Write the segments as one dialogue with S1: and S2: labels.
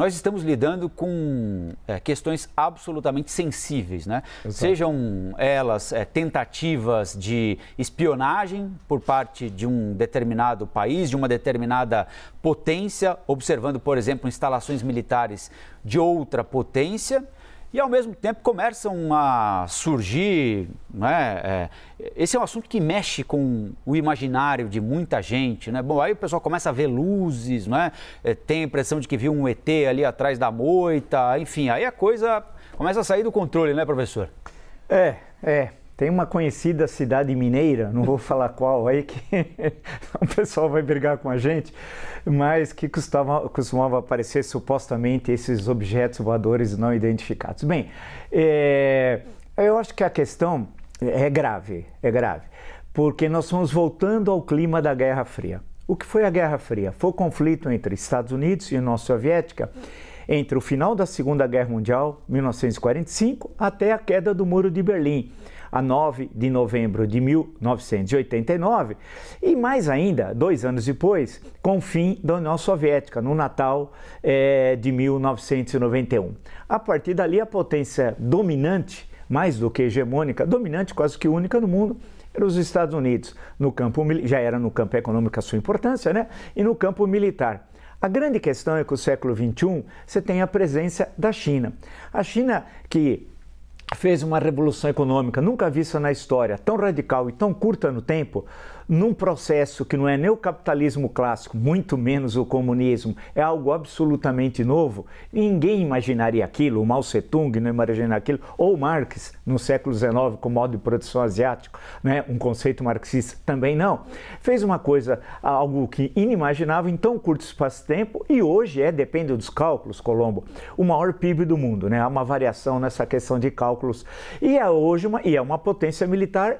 S1: nós estamos lidando com é, questões absolutamente sensíveis, né? Exato. Sejam elas é, tentativas de espionagem por parte de um determinado país, de uma determinada potência, observando, por exemplo, instalações militares de outra potência e ao mesmo tempo começam a surgir. Né, é, esse é um assunto que mexe com o imaginário de muita gente. Né? Bom, aí o pessoal começa a ver luzes, né? É, tem a impressão de que viu um ET ali atrás da moita, enfim, aí a coisa começa a sair do controle, né, professor?
S2: É, é. Tem uma conhecida cidade mineira, não vou falar qual aí, que o pessoal vai brigar com a gente, mas que costumava, costumava aparecer supostamente esses objetos voadores não identificados. Bem, é, eu acho que a questão é grave, é grave, porque nós estamos voltando ao clima da Guerra Fria. O que foi a Guerra Fria? Foi o conflito entre Estados Unidos e União Soviética entre o final da Segunda Guerra Mundial, 1945, até a queda do Muro de Berlim a 9 de novembro de 1989, e mais ainda, dois anos depois, com o fim da União Soviética, no Natal é, de 1991. A partir dali, a potência dominante, mais do que hegemônica, dominante quase que única no mundo, eram os Estados Unidos, no campo já era no campo econômico a sua importância, né? E no campo militar. A grande questão é que o século XXI você tem a presença da China. A China que fez uma revolução econômica, nunca vista na história, tão radical e tão curta no tempo, num processo que não é nem o capitalismo clássico, muito menos o comunismo, é algo absolutamente novo, ninguém imaginaria aquilo, o Mao Tse-tung não imaginaria aquilo, ou Marx no século XIX com o modo de produção asiático, né? um conceito marxista também não. Fez uma coisa, algo que inimaginável em tão curto espaço de tempo e hoje é, depende dos cálculos, Colombo, o maior PIB do mundo, né? há uma variação nessa questão de cálculos e é hoje uma, e é uma potência militar,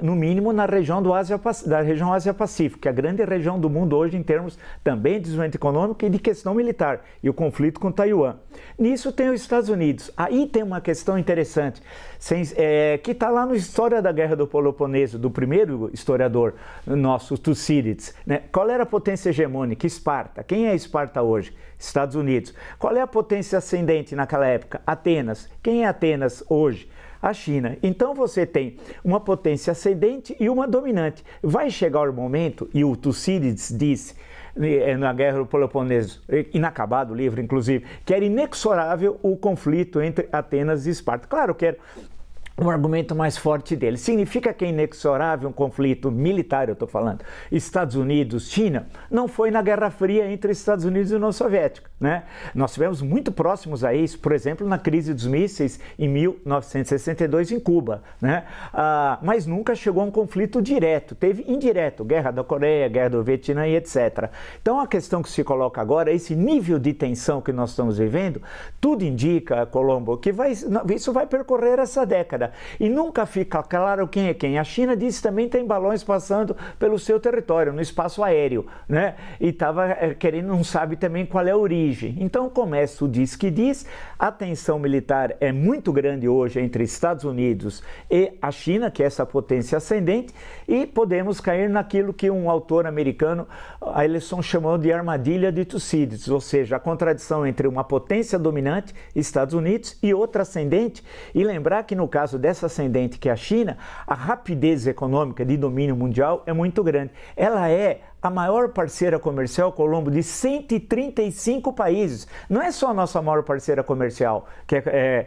S2: no mínimo na região do Ásia da região Ásia-Pacífico, que é a grande região do mundo hoje em termos também de desenvolvimento econômico e de questão militar, e o conflito com Taiwan. Nisso tem os Estados Unidos. Aí tem uma questão interessante, sem, é, que está lá no História da Guerra do Peloponeso, do primeiro historiador nosso, Tucídides. Né? Qual era a potência hegemônica? Esparta. Quem é Esparta hoje? Estados Unidos. Qual é a potência ascendente naquela época? Atenas. Quem é Atenas hoje? a China. Então você tem uma potência ascendente e uma dominante. Vai chegar o momento, e o Tucídides disse eh, na Guerra do Peloponeso, inacabado o livro, inclusive, que era inexorável o conflito entre Atenas e Esparta. Claro que era um argumento mais forte dele. Significa que é inexorável um conflito militar, eu estou falando, Estados Unidos, China, não foi na Guerra Fria entre Estados Unidos e União Soviética. Né? Nós estivemos muito próximos a isso, por exemplo, na crise dos mísseis em 1962 em Cuba. Né? Ah, mas nunca chegou a um conflito direto, teve indireto, guerra da Coreia, guerra do Vietnã e etc. Então a questão que se coloca agora, esse nível de tensão que nós estamos vivendo, tudo indica, Colombo, que vai, isso vai percorrer essa década e nunca fica claro quem é quem. A China disse também tem balões passando pelo seu território, no espaço aéreo, né? E estava eh, querendo, não sabe também qual é a origem. Então começa o é diz que diz. A tensão militar é muito grande hoje entre Estados Unidos e a China, que é essa potência ascendente, e podemos cair naquilo que um autor americano, a Ellison, chamou de armadilha de Tucídides, ou seja, a contradição entre uma potência dominante, Estados Unidos, e outra ascendente. E lembrar que no caso caso dessa ascendente que é a China, a rapidez econômica de domínio mundial é muito grande. Ela é a maior parceira comercial, Colombo, de 135 países. Não é só a nossa maior parceira comercial, que é, é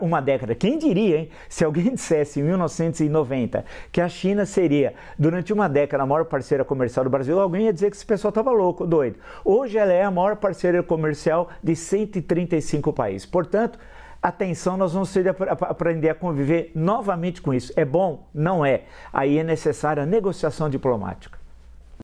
S2: uma década. Quem diria, hein? Se alguém dissesse em 1990 que a China seria, durante uma década, a maior parceira comercial do Brasil, alguém ia dizer que esse pessoal estava louco, doido. Hoje ela é a maior parceira comercial de 135 países. Portanto, atenção, nós vamos ter que aprender a conviver novamente com isso. É bom? Não é. Aí é necessária a negociação diplomática.